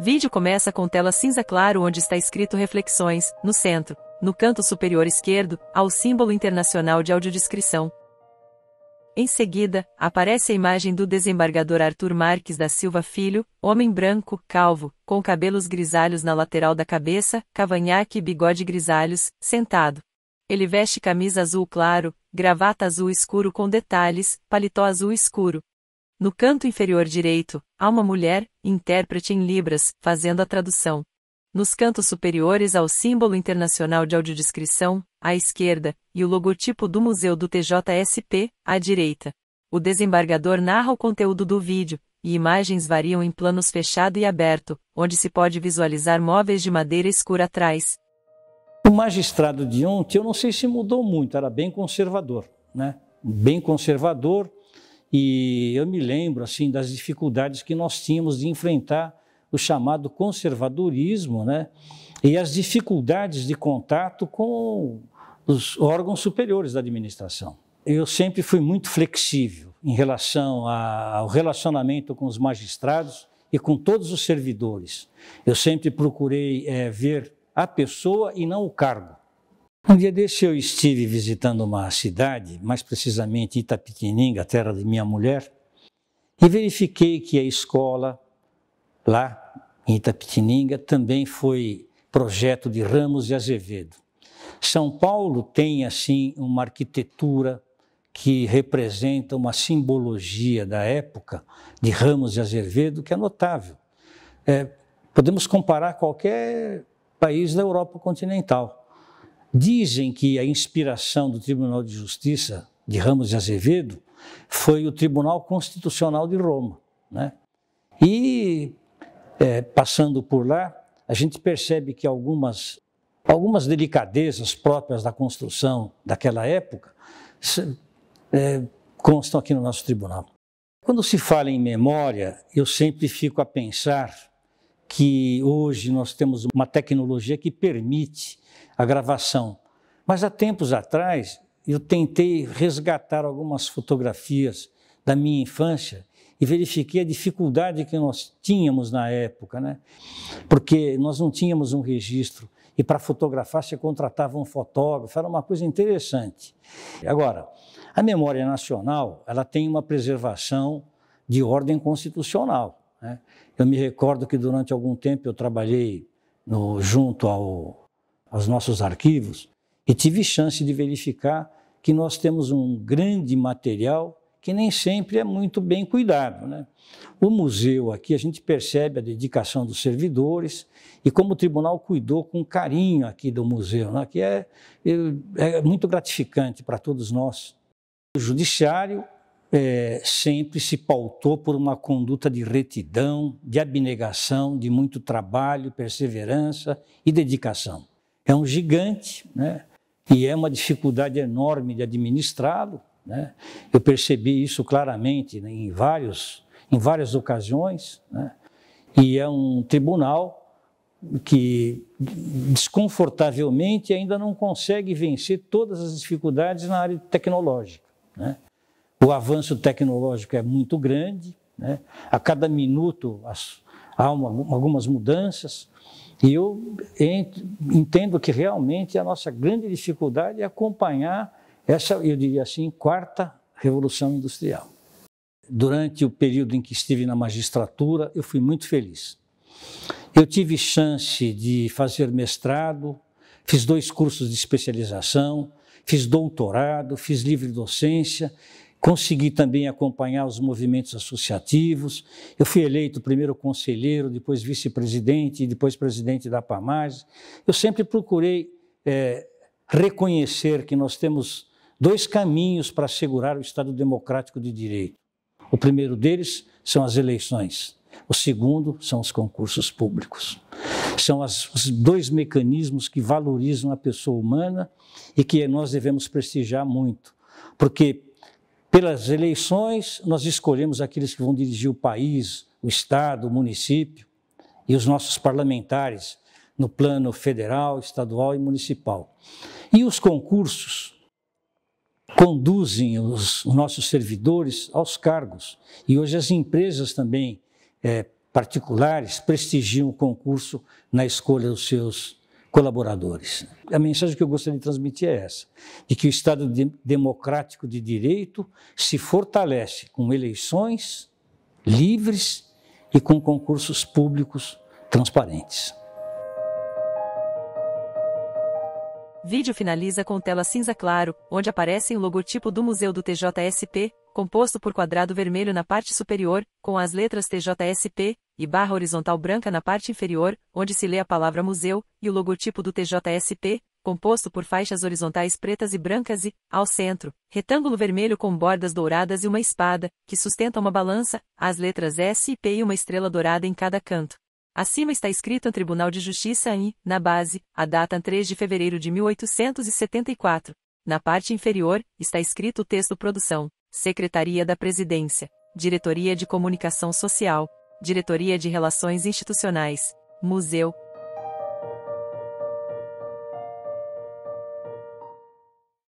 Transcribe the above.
Vídeo começa com tela cinza claro onde está escrito Reflexões, no centro, no canto superior esquerdo, há o símbolo internacional de audiodescrição. Em seguida, aparece a imagem do desembargador Arthur Marques da Silva Filho, homem branco, calvo, com cabelos grisalhos na lateral da cabeça, cavanhaque e bigode grisalhos, sentado. Ele veste camisa azul claro, gravata azul escuro com detalhes, paletó azul escuro, no canto inferior direito, há uma mulher, intérprete em Libras, fazendo a tradução. Nos cantos superiores há o símbolo internacional de audiodescrição, à esquerda, e o logotipo do Museu do TJSP, à direita. O desembargador narra o conteúdo do vídeo, e imagens variam em planos fechado e aberto, onde se pode visualizar móveis de madeira escura atrás. O magistrado de ontem, eu não sei se mudou muito, era bem conservador, né? Bem conservador, e eu me lembro assim das dificuldades que nós tínhamos de enfrentar o chamado conservadorismo, né? E as dificuldades de contato com os órgãos superiores da administração. Eu sempre fui muito flexível em relação ao relacionamento com os magistrados e com todos os servidores. Eu sempre procurei é, ver a pessoa e não o cargo. Um dia desse eu estive visitando uma cidade, mais precisamente Itapitininga, terra de minha mulher, e verifiquei que a escola lá em Itapequininga também foi projeto de Ramos de Azevedo. São Paulo tem assim uma arquitetura que representa uma simbologia da época de Ramos de Azevedo que é notável. É, podemos comparar qualquer país da Europa continental. Dizem que a inspiração do Tribunal de Justiça de Ramos de Azevedo foi o Tribunal Constitucional de Roma. Né? E, é, passando por lá, a gente percebe que algumas, algumas delicadezas próprias da construção daquela época é, constam aqui no nosso tribunal. Quando se fala em memória, eu sempre fico a pensar que hoje nós temos uma tecnologia que permite a gravação. Mas há tempos atrás eu tentei resgatar algumas fotografias da minha infância e verifiquei a dificuldade que nós tínhamos na época, né? Porque nós não tínhamos um registro e para fotografar você contratava um fotógrafo, era uma coisa interessante. Agora, a memória nacional, ela tem uma preservação de ordem constitucional. Né? Eu me recordo que durante algum tempo eu trabalhei no, junto ao, aos nossos arquivos e tive chance de verificar que nós temos um grande material que nem sempre é muito bem cuidado. Né? O museu aqui, a gente percebe a dedicação dos servidores e como o tribunal cuidou com carinho aqui do museu, né? que é, é, é muito gratificante para todos nós. O judiciário é, sempre se pautou por uma conduta de retidão, de abnegação, de muito trabalho, perseverança e dedicação. É um gigante, né? E é uma dificuldade enorme de administrá-lo, né? Eu percebi isso claramente né? em vários, em várias ocasiões, né? E é um tribunal que desconfortavelmente ainda não consegue vencer todas as dificuldades na área tecnológica, né? O avanço tecnológico é muito grande, né? a cada minuto as, há uma, algumas mudanças, e eu entendo que realmente a nossa grande dificuldade é acompanhar essa, eu diria assim, quarta revolução industrial. Durante o período em que estive na magistratura, eu fui muito feliz. Eu tive chance de fazer mestrado, fiz dois cursos de especialização, fiz doutorado, fiz livre docência Consegui também acompanhar os movimentos associativos. Eu fui eleito primeiro conselheiro, depois vice-presidente, depois presidente da PAMAS. Eu sempre procurei é, reconhecer que nós temos dois caminhos para assegurar o Estado democrático de direito. O primeiro deles são as eleições. O segundo são os concursos públicos. São as, os dois mecanismos que valorizam a pessoa humana e que nós devemos prestigiar muito, porque pelas eleições, nós escolhemos aqueles que vão dirigir o país, o Estado, o município e os nossos parlamentares no plano federal, estadual e municipal. E os concursos conduzem os nossos servidores aos cargos. E hoje as empresas também é, particulares prestigiam o concurso na escolha dos seus colaboradores. A mensagem que eu gostaria de transmitir é essa: de que o Estado de, democrático de direito se fortalece com eleições livres e com concursos públicos transparentes. Vídeo finaliza com tela cinza claro, onde aparece o logotipo do Museu do TJSP, composto por quadrado vermelho na parte superior, com as letras TJSP, e barra horizontal branca na parte inferior, onde se lê a palavra museu, e o logotipo do TJSP, composto por faixas horizontais pretas e brancas e, ao centro, retângulo vermelho com bordas douradas e uma espada, que sustenta uma balança, as letras S e P e uma estrela dourada em cada canto. Acima está escrito Tribunal de Justiça e, na base, a data 3 de fevereiro de 1874. Na parte inferior, está escrito o texto Produção, Secretaria da Presidência, Diretoria de Comunicação Social, Diretoria de Relações Institucionais, Museu,